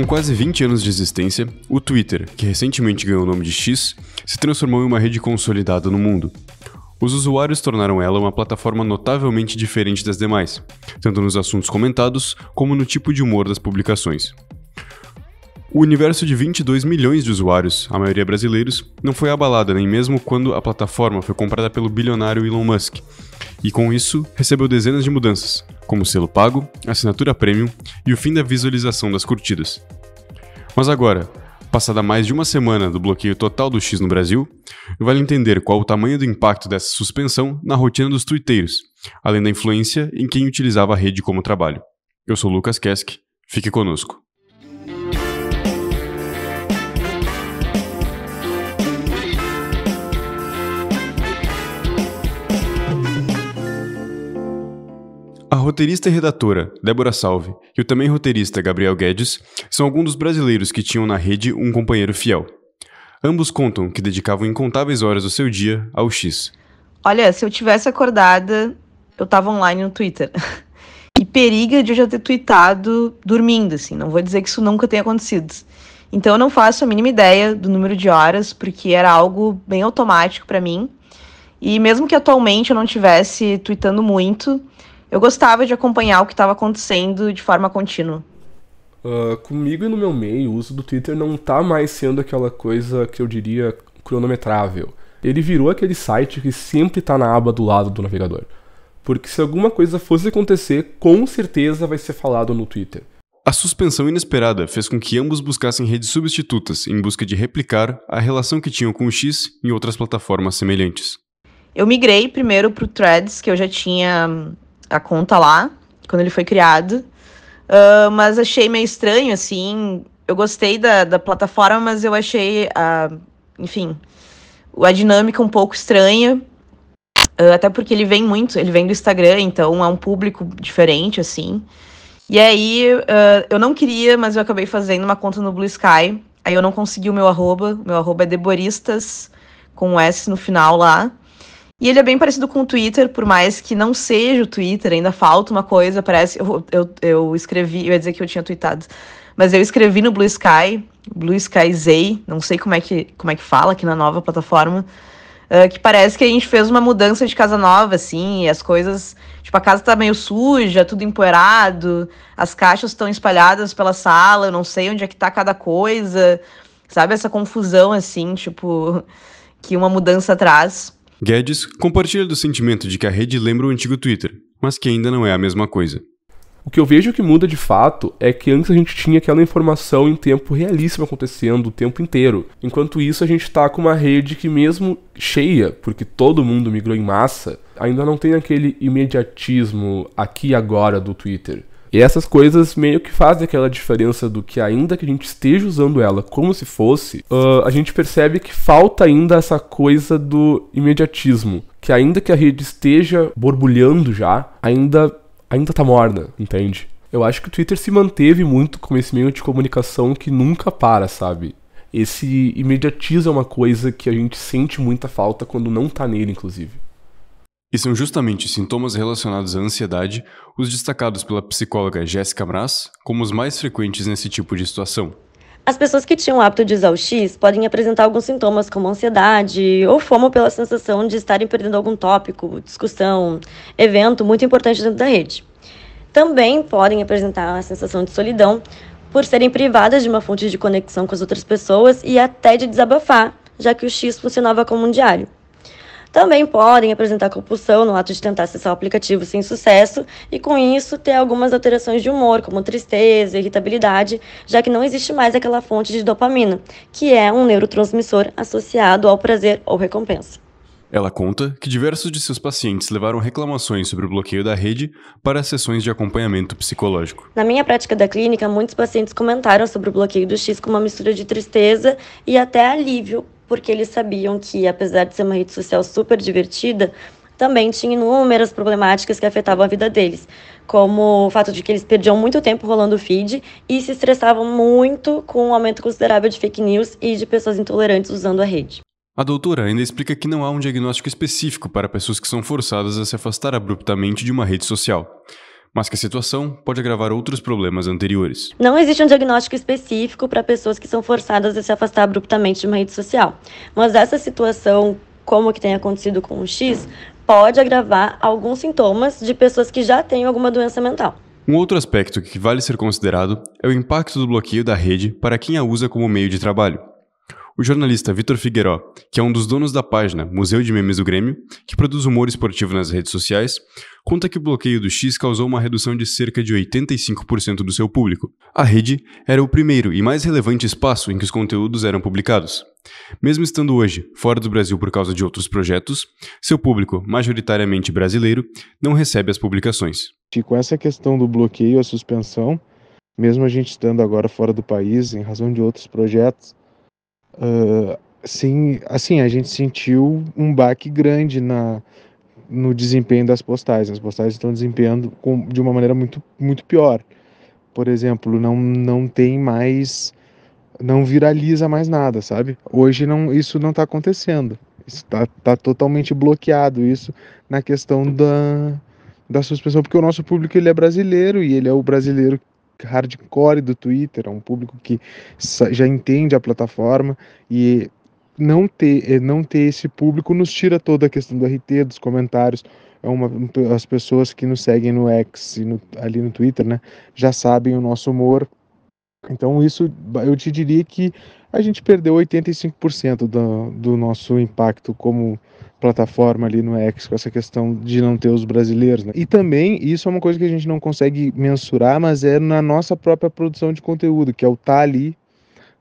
Com quase 20 anos de existência, o Twitter, que recentemente ganhou o nome de X, se transformou em uma rede consolidada no mundo. Os usuários tornaram ela uma plataforma notavelmente diferente das demais, tanto nos assuntos comentados como no tipo de humor das publicações. O universo de 22 milhões de usuários, a maioria brasileiros, não foi abalada nem mesmo quando a plataforma foi comprada pelo bilionário Elon Musk, e com isso recebeu dezenas de mudanças, como selo pago, assinatura premium e o fim da visualização das curtidas. Mas agora, passada mais de uma semana do bloqueio total do X no Brasil, vale entender qual o tamanho do impacto dessa suspensão na rotina dos twitteiros, além da influência em quem utilizava a rede como trabalho. Eu sou Lucas Kesk, fique conosco. A roteirista e redatora Débora Salve e o também roteirista Gabriel Guedes são alguns dos brasileiros que tinham na rede um companheiro fiel. Ambos contam que dedicavam incontáveis horas do seu dia ao X. Olha, se eu tivesse acordada, eu tava online no Twitter. E periga de eu já ter tweetado dormindo, assim. Não vou dizer que isso nunca tenha acontecido. Então eu não faço a mínima ideia do número de horas, porque era algo bem automático para mim. E mesmo que atualmente eu não tivesse tweetando muito, eu gostava de acompanhar o que estava acontecendo de forma contínua. Uh, comigo e no meu meio, o uso do Twitter não tá mais sendo aquela coisa que eu diria cronometrável. Ele virou aquele site que sempre tá na aba do lado do navegador. Porque se alguma coisa fosse acontecer, com certeza vai ser falado no Twitter. A suspensão inesperada fez com que ambos buscassem redes substitutas em busca de replicar a relação que tinham com o X e outras plataformas semelhantes. Eu migrei primeiro para o Threads, que eu já tinha hum, a conta lá, quando ele foi criado. Uh, mas achei meio estranho, assim. Eu gostei da, da plataforma, mas eu achei a. Enfim, a dinâmica um pouco estranha. Uh, até porque ele vem muito, ele vem do Instagram, então é um público diferente, assim. E aí, uh, eu não queria, mas eu acabei fazendo uma conta no Blue Sky. Aí eu não consegui o meu arroba. Meu arroba é Deboristas, com um S no final lá. E ele é bem parecido com o Twitter, por mais que não seja o Twitter, ainda falta uma coisa, parece. Eu, eu, eu escrevi, eu ia dizer que eu tinha tweetado, mas eu escrevi no Blue Sky, Blue Sky Zay. não sei como é que, como é que fala aqui na nova plataforma. Uh, que parece que a gente fez uma mudança de casa nova, assim, e as coisas. Tipo, a casa tá meio suja, tudo empoeirado, as caixas estão espalhadas pela sala, eu não sei onde é que tá cada coisa, sabe? Essa confusão, assim, tipo, que uma mudança traz. Guedes compartilha do sentimento de que a rede lembra o antigo Twitter, mas que ainda não é a mesma coisa. O que eu vejo que muda de fato é que antes a gente tinha aquela informação em tempo realíssimo acontecendo o tempo inteiro. Enquanto isso, a gente está com uma rede que, mesmo cheia, porque todo mundo migrou em massa, ainda não tem aquele imediatismo aqui e agora do Twitter. E essas coisas meio que fazem aquela diferença do que, ainda que a gente esteja usando ela como se fosse, uh, a gente percebe que falta ainda essa coisa do imediatismo. Que ainda que a rede esteja borbulhando já, ainda, ainda tá morna, entende? Eu acho que o Twitter se manteve muito como esse meio de comunicação que nunca para, sabe? Esse imediatismo é uma coisa que a gente sente muita falta quando não tá nele, inclusive. E são justamente sintomas relacionados à ansiedade os destacados pela psicóloga Jéssica Mraz como os mais frequentes nesse tipo de situação. As pessoas que tinham o hábito de usar o X podem apresentar alguns sintomas como ansiedade ou fomo pela sensação de estarem perdendo algum tópico, discussão, evento muito importante dentro da rede. Também podem apresentar a sensação de solidão por serem privadas de uma fonte de conexão com as outras pessoas e até de desabafar, já que o X funcionava como um diário. Também podem apresentar compulsão no ato de tentar acessar o aplicativo sem sucesso e, com isso, ter algumas alterações de humor, como tristeza, irritabilidade, já que não existe mais aquela fonte de dopamina, que é um neurotransmissor associado ao prazer ou recompensa. Ela conta que diversos de seus pacientes levaram reclamações sobre o bloqueio da rede para sessões de acompanhamento psicológico. Na minha prática da clínica, muitos pacientes comentaram sobre o bloqueio do X com uma mistura de tristeza e até alívio porque eles sabiam que, apesar de ser uma rede social super divertida, também tinha inúmeras problemáticas que afetavam a vida deles, como o fato de que eles perdiam muito tempo rolando o feed e se estressavam muito com um aumento considerável de fake news e de pessoas intolerantes usando a rede. A doutora ainda explica que não há um diagnóstico específico para pessoas que são forçadas a se afastar abruptamente de uma rede social mas que a situação pode agravar outros problemas anteriores. Não existe um diagnóstico específico para pessoas que são forçadas a se afastar abruptamente de uma rede social, mas essa situação, como que tem acontecido com o X, pode agravar alguns sintomas de pessoas que já têm alguma doença mental. Um outro aspecto que vale ser considerado é o impacto do bloqueio da rede para quem a usa como meio de trabalho. O jornalista Vitor Figueiró, que é um dos donos da página Museu de Memes do Grêmio, que produz humor esportivo nas redes sociais, conta que o bloqueio do X causou uma redução de cerca de 85% do seu público. A rede era o primeiro e mais relevante espaço em que os conteúdos eram publicados. Mesmo estando hoje fora do Brasil por causa de outros projetos, seu público, majoritariamente brasileiro, não recebe as publicações. E com essa questão do bloqueio, a suspensão, mesmo a gente estando agora fora do país, em razão de outros projetos, ah, sim, assim, a gente sentiu um baque grande na, no desempenho das postais As postais estão desempenhando com, de uma maneira muito, muito pior. Por exemplo, não, não tem mais. Não viraliza mais nada, sabe? Hoje não, isso não está acontecendo. Está tá totalmente bloqueado isso na questão da, da suspensão, porque o nosso público ele é brasileiro e ele é o brasileiro hardcore do Twitter, é um público que já entende a plataforma e não ter, eh, não ter esse público nos tira toda a questão do RT, dos comentários. É uma, as pessoas que nos seguem no X e no, ali no Twitter, né, já sabem o nosso humor. Então, isso eu te diria que a gente perdeu 85% do, do nosso impacto como plataforma ali no X com essa questão de não ter os brasileiros. Né? E também isso é uma coisa que a gente não consegue mensurar, mas é na nossa própria produção de conteúdo, que é o estar tá ali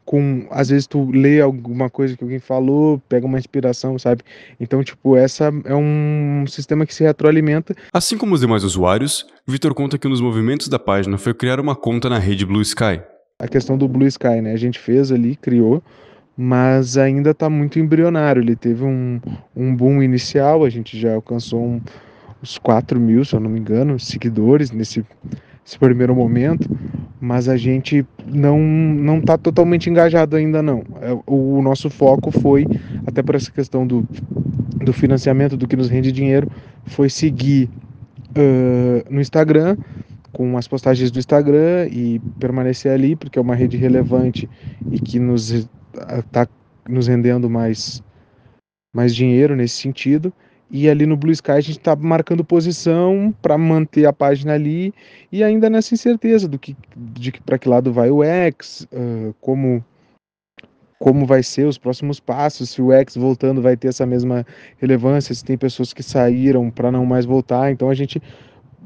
com às vezes tu lê alguma coisa que alguém falou, pega uma inspiração, sabe? Então, tipo, essa é um sistema que se retroalimenta. Assim como os demais usuários, Vitor conta que um dos movimentos da página foi criar uma conta na rede Blue Sky. A questão do Blue Sky, né? A gente fez ali, criou mas ainda está muito embrionário. Ele teve um, um boom inicial, a gente já alcançou um, os 4 mil, se eu não me engano, seguidores nesse, nesse primeiro momento, mas a gente não não está totalmente engajado ainda não. É, o, o nosso foco foi até por essa questão do, do financiamento, do que nos rende dinheiro, foi seguir uh, no Instagram com as postagens do Instagram e permanecer ali porque é uma rede relevante e que nos tá nos rendendo mais, mais dinheiro nesse sentido. E ali no Blue Sky a gente está marcando posição para manter a página ali e ainda nessa incerteza do que, de que para que lado vai o X, uh, como como vai ser os próximos passos, se o X voltando vai ter essa mesma relevância, se tem pessoas que saíram para não mais voltar. Então a gente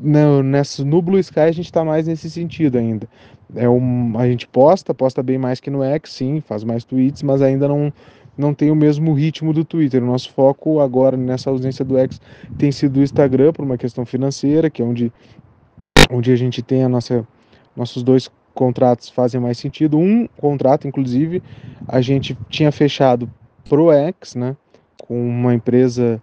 no, né, nessa, no Blue Sky a gente está mais nesse sentido ainda. É um, a gente posta, posta bem mais que no X, sim, faz mais tweets, mas ainda não, não tem o mesmo ritmo do Twitter. O nosso foco agora, nessa ausência do X, tem sido o Instagram, por uma questão financeira, que é onde, onde a gente tem a nossa, nossos dois contratos fazem mais sentido. Um contrato, inclusive, a gente tinha fechado pro X, né, com uma empresa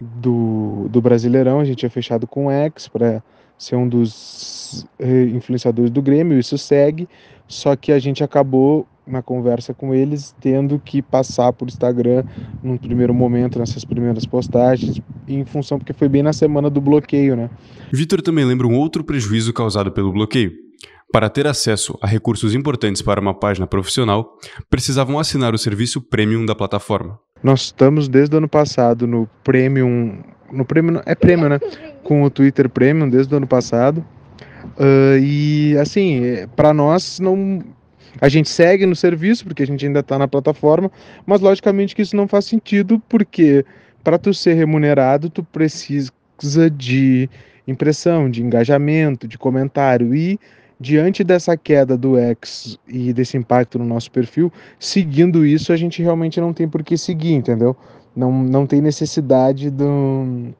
do, do Brasileirão. A gente tinha fechado com o X para ser um dos eh, influenciadores do Grêmio, isso segue, só que a gente acabou na conversa com eles tendo que passar por Instagram num primeiro momento, nessas primeiras postagens, em função porque foi bem na semana do bloqueio, né? Vitor também lembra um outro prejuízo causado pelo bloqueio. Para ter acesso a recursos importantes para uma página profissional, precisavam assinar o serviço premium da plataforma. Nós estamos desde o ano passado no Premium, no Premium, é Premium, né? Com o Twitter Premium desde o ano passado. Uh, e assim, é, para nós não a gente segue no serviço porque a gente ainda está na plataforma, mas logicamente que isso não faz sentido porque para tu ser remunerado tu precisa de impressão, de engajamento, de comentário e diante dessa queda do X e desse impacto no nosso perfil, seguindo isso, a gente realmente não tem por que seguir, entendeu? Não, não tem necessidade do,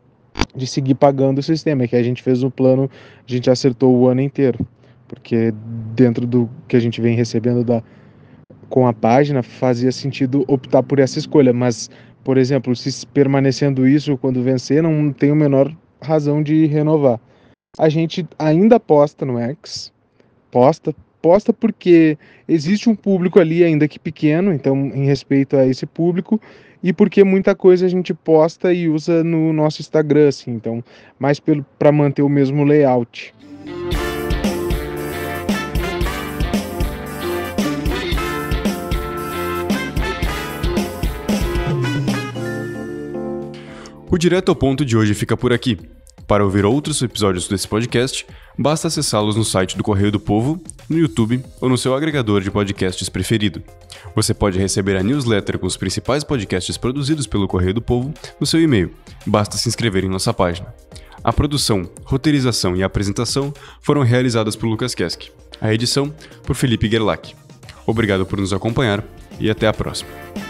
de seguir pagando o sistema, é que a gente fez um plano, a gente acertou o ano inteiro, porque dentro do que a gente vem recebendo da, com a página, fazia sentido optar por essa escolha, mas, por exemplo, se permanecendo isso quando vencer, não tem o menor razão de renovar. A gente ainda aposta no X, posta, posta porque existe um público ali ainda que pequeno, então em respeito a esse público, e porque muita coisa a gente posta e usa no nosso Instagram, assim, então mais para manter o mesmo layout. O Direto ao Ponto de hoje fica por aqui. Para ouvir outros episódios desse podcast, basta acessá-los no site do Correio do Povo, no YouTube ou no seu agregador de podcasts preferido. Você pode receber a newsletter com os principais podcasts produzidos pelo Correio do Povo no seu e-mail. Basta se inscrever em nossa página. A produção, roteirização e apresentação foram realizadas por Lucas Kesk. A edição por Felipe Gerlach. Obrigado por nos acompanhar e até a próxima.